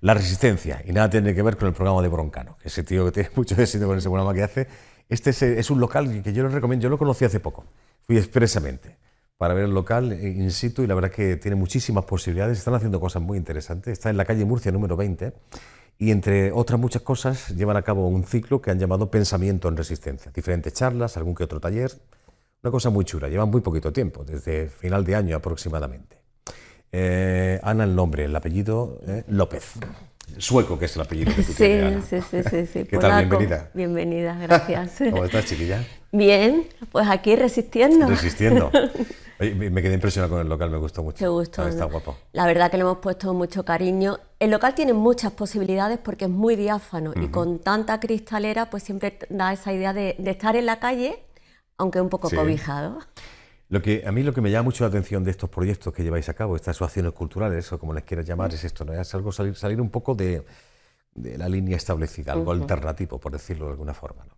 La resistencia, y nada tiene que ver con el programa de Broncano, que ese tío que tiene mucho éxito con ese programa que hace. Este es, un local que yo lo recomiendo, yo lo conocí hace poco, fui expresamente para ver el local in situ y la verdad que tiene muchísimas posibilidades, están haciendo cosas muy interesantes, está en la calle Murcia número 20 y entre otras muchas cosas llevan a cabo un ciclo que han llamado Pensamiento en Resistencia, diferentes charlas, algún que otro taller, una cosa muy chula, llevan muy poquito tiempo, desde final de año aproximadamente. Eh, Ana el nombre, el apellido eh, López. Sueco, que es el apellido que tú Sí, sí, sí, sí. ¿Qué tal? Bienvenida. Bienvenida, gracias. ¿Cómo estás, chiquilla? Bien, pues aquí resistiendo. Resistiendo. me quedé impresionado con el local, me gustó mucho. Te gustó. está guapo. La verdad que le hemos puesto mucho cariño. El local tiene muchas posibilidades porque es muy diáfano y con tanta cristalera pues siempre da esa idea de, estar en la calle, aunque un poco cobijado. Lo que, a mí lo que me llama mucho la atención de estos proyectos que lleváis a cabo, estas asociaciones culturales, o como les quieras llamar, es esto, ¿no? Es algo salir, salir un poco de, de la línea establecida, algo alternativo, por decirlo de alguna forma. ¿no?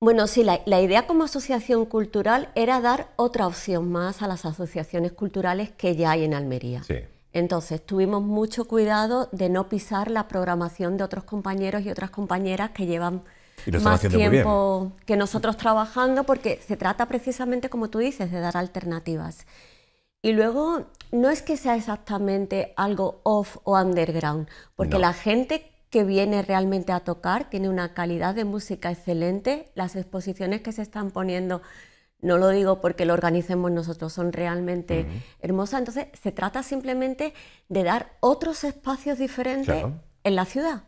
Bueno, sí, la, la, idea como asociación cultural era dar otra opción más a las asociaciones culturales que ya hay en Almería. Sí. Entonces, tuvimos mucho cuidado de no pisar la programación de otros compañeros y otras compañeras que llevan más tiempo que nosotros trabajando, porque se trata precisamente, como tú dices, de dar alternativas. Y luego, no es que sea exactamente algo off o underground, porque la gente que viene realmente a tocar tiene una calidad de música excelente, las exposiciones que se están poniendo no lo digo porque lo organicemos nosotros, son realmente hermosas. Entonces, se trata simplemente de dar otros espacios diferentes en la ciudad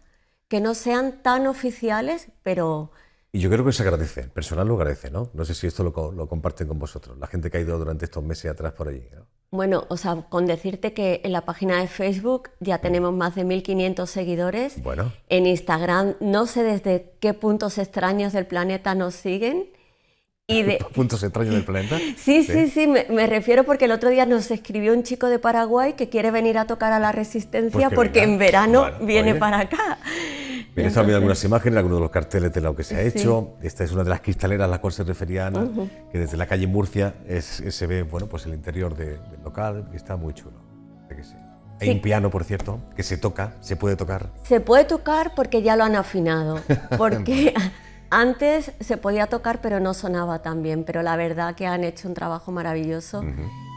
que no sean tan oficiales, pero... Y yo creo que se agradece, el personal lo agradece, ¿no? No sé si esto lo, comparten con vosotros, la gente que ha ido durante estos meses atrás por allí. Bueno, o sea, con decirte que en la página de Facebook ya tenemos más de 1.500 seguidores. Bueno. En Instagram no sé desde qué puntos extraños del planeta nos siguen. Y de... ¿Puntos extraños del planeta? sí, sí, sí, me, refiero porque el otro día nos escribió un chico de Paraguay que quiere venir a tocar a la Resistencia pues porque en verano viene para acá esto algunas imágenes, algunos de los carteles de lo que se ha hecho. Esta es una de las cristaleras a las cuales se refería Ana, que desde la calle Murcia es, se ve bueno, pues el interior del local, que está muy chulo. Hay un piano, por cierto, que se toca, se puede tocar. Se puede tocar porque ya lo han afinado, porque antes se podía tocar pero no sonaba tan bien, pero la verdad que han hecho un trabajo maravilloso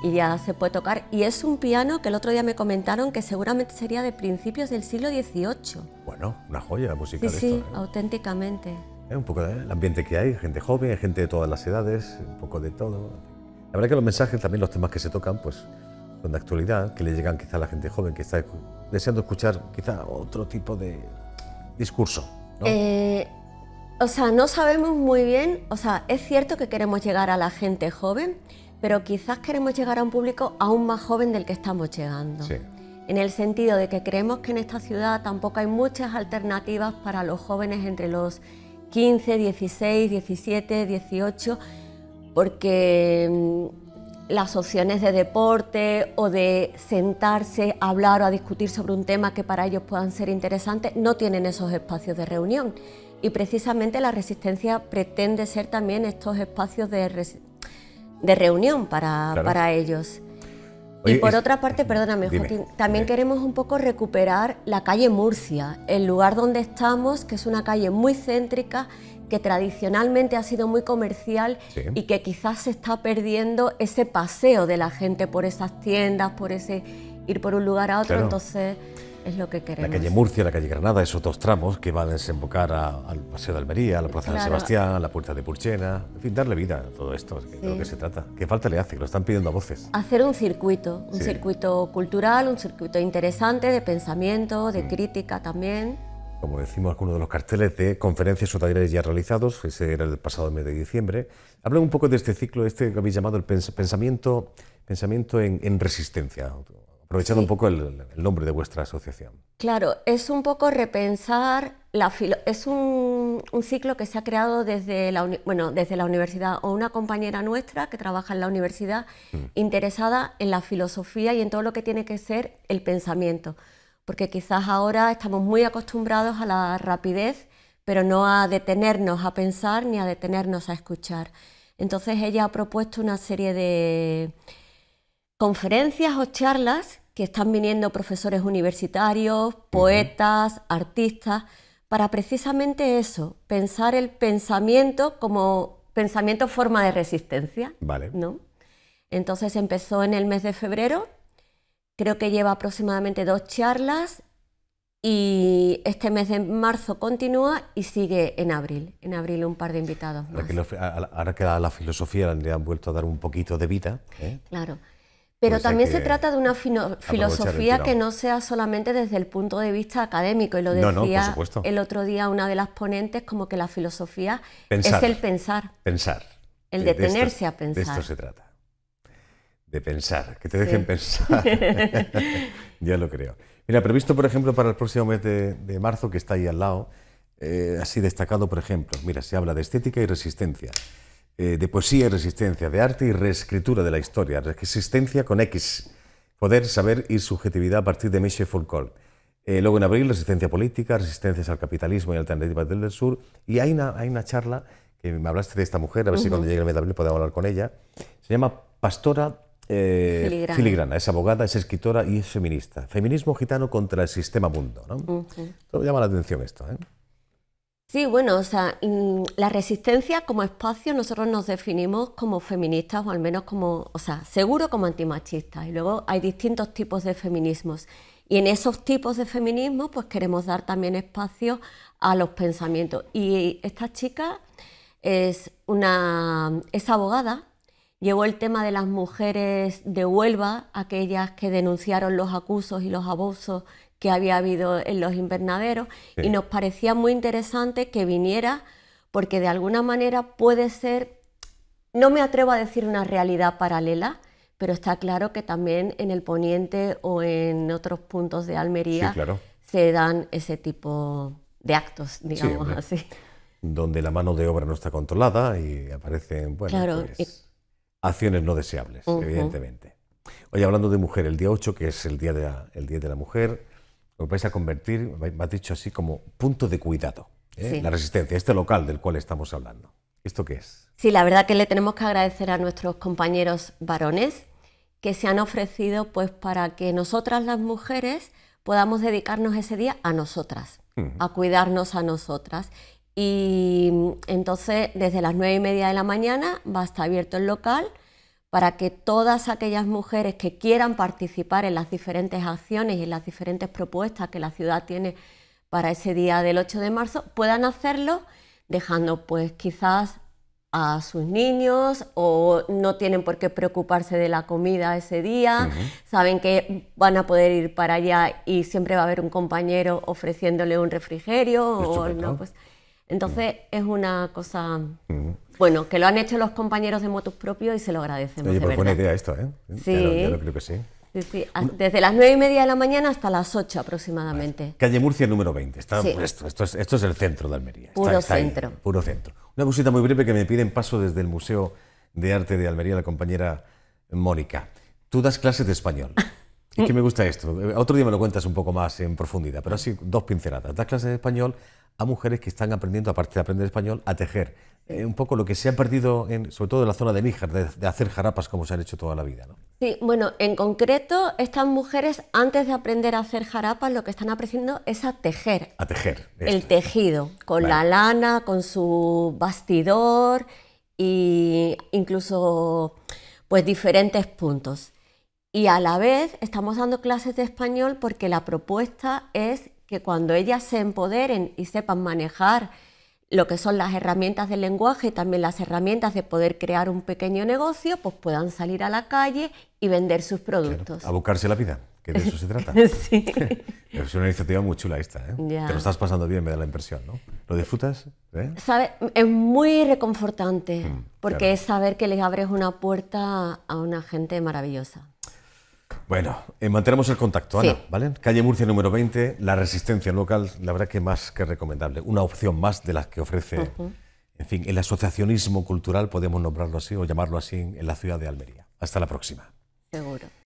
y ya se puede tocar. Y es un piano que el otro día me comentaron que seguramente sería de principios del siglo XVIII. Bueno, una joya musical. esto, sí, ¿eh? auténticamente. Es un poco el ambiente que hay, gente joven, gente de todas las edades, un poco de todo. La verdad que los mensajes, también los temas que se tocan, pues son de actualidad, que le llegan quizá a la gente joven que está deseando escuchar quizá otro tipo de discurso. Eh, o sea, no sabemos muy bien, o sea, es cierto que queremos llegar a la gente joven, pero quizás queremos llegar a un público aún más joven del que estamos llegando. En el sentido de que creemos que en esta ciudad tampoco hay muchas alternativas para los jóvenes entre los 15, 16, 17, 18, porque mm, las opciones de deporte o de sentarse a hablar o a discutir sobre un tema que para ellos puedan ser interesantes no tienen esos espacios de reunión. Y precisamente la resistencia pretende ser también estos espacios de, de reunión para, ellos. y por otra parte, perdóname, también queremos un poco recuperar la calle Murcia, el lugar donde estamos, que es una calle muy céntrica, que tradicionalmente ha sido muy comercial y que quizás se está perdiendo ese paseo de la gente por esas tiendas, por ese ir por un lugar a otro. Entonces. Es lo que queremos. La calle Murcia, la calle Granada, esos dos tramos que van a desembocar al Paseo de Almería, a la Plaza de Sebastián, a la Puerta de Purchena, en fin, darle vida a todo esto, de lo que se trata. ¿Qué falta le hace? Que lo están pidiendo a voces. Hacer un circuito, un circuito cultural, un circuito interesante de pensamiento, de crítica también. Como decimos, algunos de los carteles de conferencias o talleres ya realizados, ese era el pasado mes de diciembre. Habla un poco de este ciclo, este que habéis llamado el pensamiento, pensamiento en, en resistencia Aprovechando un poco el, nombre de vuestra asociación. Claro, es un poco repensar la filo es un, ciclo que se ha creado desde la bueno desde la universidad o una compañera nuestra que trabaja en la universidad mm. interesada en la filosofía y en todo lo que tiene que ser el pensamiento, porque quizás ahora estamos muy acostumbrados a la rapidez, pero no a detenernos a pensar ni a detenernos a escuchar. Entonces ella ha propuesto una serie de conferencias o charlas que están viniendo profesores universitarios, poetas, artistas, para precisamente eso, pensar el pensamiento como pensamiento forma de resistencia. Vale. ¿no? Entonces empezó en el mes de febrero, creo que lleva aproximadamente dos charlas y este mes de marzo continúa y sigue en abril. En abril un par de invitados. Ahora, que la, la filosofía le han vuelto a dar un poquito de vida. ¿eh? Claro. Pero también se trata de una filosofía que no sea solamente desde el punto de vista académico, y lo decía el otro día una de las ponentes, como que la filosofía es el pensar. Pensar. El detenerse a pensar. De esto se trata. De pensar, que te dejen pensar. ya lo creo. Mira, previsto, por ejemplo, para el próximo mes de, marzo, que está ahí al lado, eh, así destacado, por ejemplo, mira, se habla de estética y resistencia. Eh, de poesía y resistencia, de arte y reescritura de la historia, resistencia con X, poder, saber y subjetividad a partir de Michel Foucault. Eh, luego en abril, resistencia política, resistencias al capitalismo y alternativas del sur. Y hay una, hay una charla que me hablaste de esta mujer, a ver si cuando llegue el mes de abril podemos hablar con ella. Se llama Pastora eh, filigrana. Es abogada, es escritora y es feminista. Feminismo gitano contra el sistema mundo. ¿no? me llama la atención esto. ¿eh? Sí, bueno, o sea, mm, la resistencia como espacio nosotros nos definimos como feministas o al menos como, o sea, seguro como antimachistas. Y luego hay distintos tipos de feminismos. Y en esos tipos de feminismo pues queremos dar también espacio a los pensamientos. Y esta chica es una es abogada, llevó el tema de las mujeres de Huelva, aquellas que denunciaron los acusos y los abusos que había habido en los invernaderos y nos parecía muy interesante que viniera porque de alguna manera puede ser, no me atrevo a decir una realidad paralela, pero está claro que también en el poniente o en otros puntos de Almería se dan ese tipo de actos, digamos así. Donde la mano de obra no está controlada y aparecen bueno, pues, acciones no deseables, evidentemente. Hoy hablando de mujer, el día 8, que es el Día de el día de la Mujer, os vais a convertir, me has dicho así, como punto de cuidado. ¿eh? La resistencia, este local del cual estamos hablando. ¿Esto qué es? Sí, la verdad que le tenemos que agradecer a nuestros compañeros varones que se han ofrecido pues para que nosotras las mujeres podamos dedicarnos ese día a nosotras, a cuidarnos a nosotras. Y mm, entonces desde las nueve y media de la mañana va a estar abierto el local para que todas aquellas mujeres que quieran participar en las diferentes acciones y en las diferentes propuestas que la ciudad tiene para ese día del 8 de marzo puedan hacerlo dejando pues quizás a sus niños o no tienen por qué preocuparse de la comida ese día, saben que van a poder ir para allá y siempre va a haber un compañero ofreciéndole un refrigerio o no, pues entonces es una cosa bueno, que lo han hecho los compañeros de Motus propios y se lo agradecemos. Oye, pues buena idea esto, ¿eh? Sí. Yo lo, creo que sí. Sí, sí. Desde las nueve y media de la mañana hasta las 8 aproximadamente. Calle Murcia número 20. sí. esto, esto, es, esto, es, el centro de Almería. puro centro. puro centro. Una cosita muy breve que me piden paso desde el Museo de Arte de Almería, la compañera Mónica. Tú das clases de español. Es que me gusta esto. Otro día me lo cuentas un poco más en profundidad, pero así dos pinceladas. Das clases de español a mujeres que están aprendiendo, aparte de aprender español, a tejer eh, un poco lo que se ha perdido, sobre todo en la zona de Níjar, de, hacer jarapas como se han hecho toda la vida. ¿no? Sí, bueno, en concreto, estas mujeres, antes de aprender a hacer jarapas, lo que están aprendiendo es a tejer. A tejer. El tejido, con la lana, con su bastidor e incluso pues diferentes puntos. Y a la vez estamos dando clases de español porque la propuesta es que cuando ellas se empoderen y sepan manejar lo que son las herramientas del lenguaje también las herramientas de poder crear un pequeño negocio, pues puedan salir a la calle y vender sus productos. a buscarse la vida, que de eso se trata. sí. es una iniciativa muy chula esta, ¿eh? Te lo estás pasando bien, me da la impresión, ¿no? ¿Lo disfrutas? Eh? Es muy reconfortante, mm, porque es saber que les abres una puerta a una gente maravillosa. Bueno, eh, mantenemos el contacto, Ana, ¿vale? Calle Murcia número 20, la resistencia local, la verdad que más que recomendable. Una opción más de las que ofrece, en fin, el asociacionismo cultural, podemos nombrarlo así o llamarlo así, en la ciudad de Almería. Hasta la próxima. Seguro.